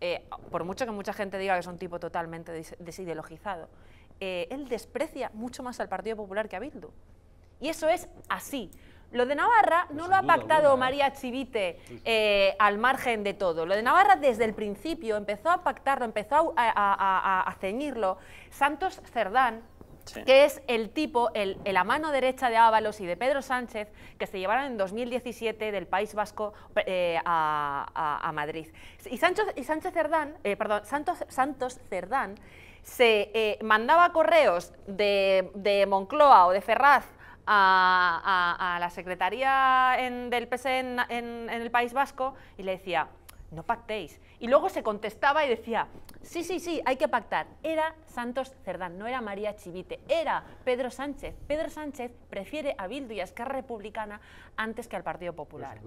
Eh, por mucho que mucha gente diga que es un tipo totalmente desideologizado, eh, él desprecia mucho más al Partido Popular que a Bildu. Y eso es así. Lo de Navarra no lo ha pactado ¿eh? María Chivite al margen de todo. Lo de Navarra desde el principio empezó a pactarlo, empezó a, a ceñirlo. Santos Cerdán, que es el tipo, el, la mano derecha de Ábalos y de Pedro Sánchez, que se llevaron en 2017 del País Vasco eh, a, Madrid. Y, y Sánchez Cerdán, eh, perdón, Santos, Santos Cerdán se eh, mandaba correos de, Moncloa o de Ferraz a, la secretaría del PSE en, el País Vasco y le decía, no pactéis. Y luego se contestaba y decía, sí, sí, sí, hay que pactar. Era Santos Cerdán, no era María Chivite, era Pedro Sánchez. Pedro Sánchez prefiere a Bildu y a Esquerra Republicana antes que al Partido Popular.